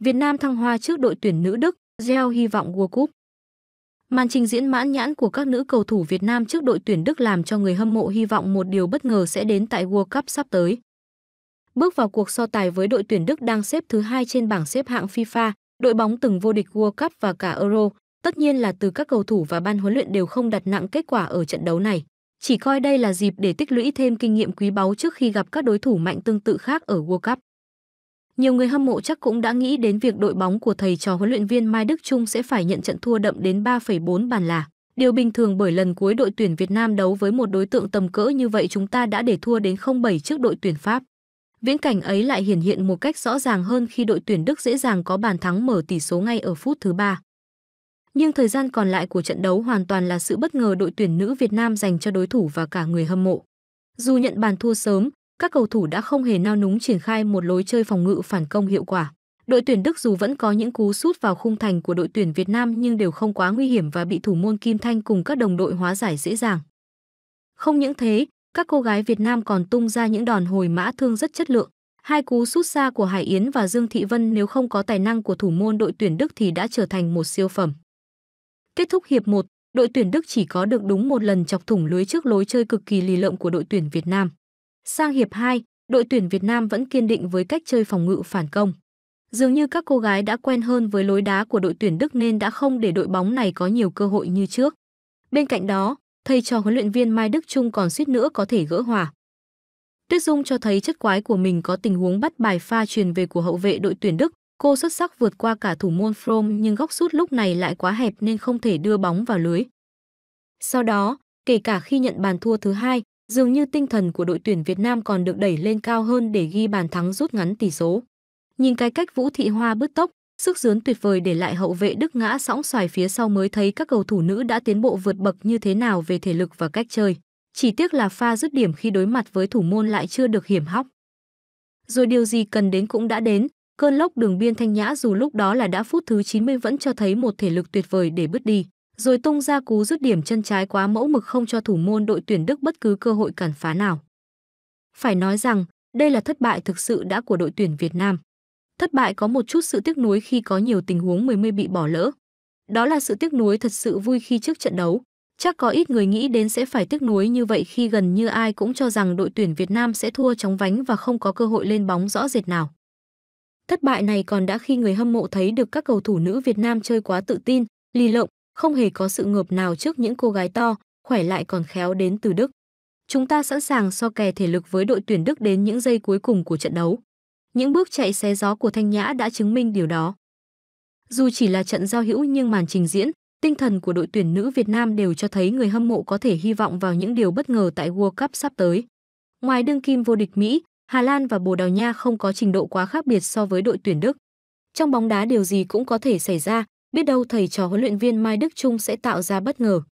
Việt Nam thăng hoa trước đội tuyển nữ Đức, gieo hy vọng World Cup. Màn trình diễn mãn nhãn của các nữ cầu thủ Việt Nam trước đội tuyển Đức làm cho người hâm mộ hy vọng một điều bất ngờ sẽ đến tại World Cup sắp tới. Bước vào cuộc so tài với đội tuyển Đức đang xếp thứ hai trên bảng xếp hạng FIFA, đội bóng từng vô địch World Cup và cả Euro, tất nhiên là từ các cầu thủ và ban huấn luyện đều không đặt nặng kết quả ở trận đấu này. Chỉ coi đây là dịp để tích lũy thêm kinh nghiệm quý báu trước khi gặp các đối thủ mạnh tương tự khác ở World Cup. Nhiều người hâm mộ chắc cũng đã nghĩ đến việc đội bóng của thầy trò huấn luyện viên Mai Đức Trung sẽ phải nhận trận thua đậm đến 3,4 bàn là điều bình thường bởi lần cuối đội tuyển Việt Nam đấu với một đối tượng tầm cỡ như vậy chúng ta đã để thua đến 0-7 trước đội tuyển Pháp. Viễn cảnh ấy lại hiển hiện một cách rõ ràng hơn khi đội tuyển Đức dễ dàng có bàn thắng mở tỷ số ngay ở phút thứ ba. Nhưng thời gian còn lại của trận đấu hoàn toàn là sự bất ngờ đội tuyển nữ Việt Nam dành cho đối thủ và cả người hâm mộ. Dù nhận bàn thua sớm, các cầu thủ đã không hề nao núng triển khai một lối chơi phòng ngự phản công hiệu quả. Đội tuyển Đức dù vẫn có những cú sút vào khung thành của đội tuyển Việt Nam nhưng đều không quá nguy hiểm và bị thủ môn Kim Thanh cùng các đồng đội hóa giải dễ dàng. Không những thế, các cô gái Việt Nam còn tung ra những đòn hồi mã thương rất chất lượng. Hai cú sút xa của Hải Yến và Dương Thị Vân nếu không có tài năng của thủ môn đội tuyển Đức thì đã trở thành một siêu phẩm. Kết thúc hiệp 1, đội tuyển Đức chỉ có được đúng một lần chọc thủng lưới trước lối chơi cực kỳ lì lợm của đội tuyển Việt Nam. Sang hiệp 2, đội tuyển Việt Nam vẫn kiên định với cách chơi phòng ngự phản công. Dường như các cô gái đã quen hơn với lối đá của đội tuyển Đức nên đã không để đội bóng này có nhiều cơ hội như trước. Bên cạnh đó, thầy trò huấn luyện viên Mai Đức Trung còn suýt nữa có thể gỡ hòa. Tuyết Dung cho thấy chất quái của mình có tình huống bắt bài pha truyền về của hậu vệ đội tuyển Đức. Cô xuất sắc vượt qua cả thủ môn From nhưng góc sút lúc này lại quá hẹp nên không thể đưa bóng vào lưới. Sau đó, kể cả khi nhận bàn thua thứ hai, dường như tinh thần của đội tuyển Việt Nam còn được đẩy lên cao hơn để ghi bàn thắng rút ngắn tỷ số. Nhìn cái cách Vũ Thị Hoa bứt tốc, sức dướn tuyệt vời để lại hậu vệ Đức ngã sóng xoài phía sau mới thấy các cầu thủ nữ đã tiến bộ vượt bậc như thế nào về thể lực và cách chơi. Chỉ tiếc là pha dứt điểm khi đối mặt với thủ môn lại chưa được hiểm hóc. Rồi điều gì cần đến cũng đã đến, cơn lốc đường biên Thanh Nhã dù lúc đó là đã phút thứ 90 vẫn cho thấy một thể lực tuyệt vời để bứt đi rồi tung ra cú dứt điểm chân trái quá mẫu mực không cho thủ môn đội tuyển Đức bất cứ cơ hội cản phá nào. Phải nói rằng, đây là thất bại thực sự đã của đội tuyển Việt Nam. Thất bại có một chút sự tiếc nuối khi có nhiều tình huống mười mươi bị bỏ lỡ. Đó là sự tiếc nuối thật sự vui khi trước trận đấu. Chắc có ít người nghĩ đến sẽ phải tiếc nuối như vậy khi gần như ai cũng cho rằng đội tuyển Việt Nam sẽ thua chóng vánh và không có cơ hội lên bóng rõ rệt nào. Thất bại này còn đã khi người hâm mộ thấy được các cầu thủ nữ Việt Nam chơi quá tự tin, lì lộng, không hề có sự ngợp nào trước những cô gái to, khỏe lại còn khéo đến từ Đức. Chúng ta sẵn sàng so kè thể lực với đội tuyển Đức đến những giây cuối cùng của trận đấu. Những bước chạy xé gió của Thanh Nhã đã chứng minh điều đó. Dù chỉ là trận giao hữu nhưng màn trình diễn, tinh thần của đội tuyển nữ Việt Nam đều cho thấy người hâm mộ có thể hy vọng vào những điều bất ngờ tại World Cup sắp tới. Ngoài đương kim vô địch Mỹ, Hà Lan và Bồ Đào Nha không có trình độ quá khác biệt so với đội tuyển Đức. Trong bóng đá điều gì cũng có thể xảy ra, Biết đâu thầy trò huấn luyện viên Mai Đức Trung sẽ tạo ra bất ngờ.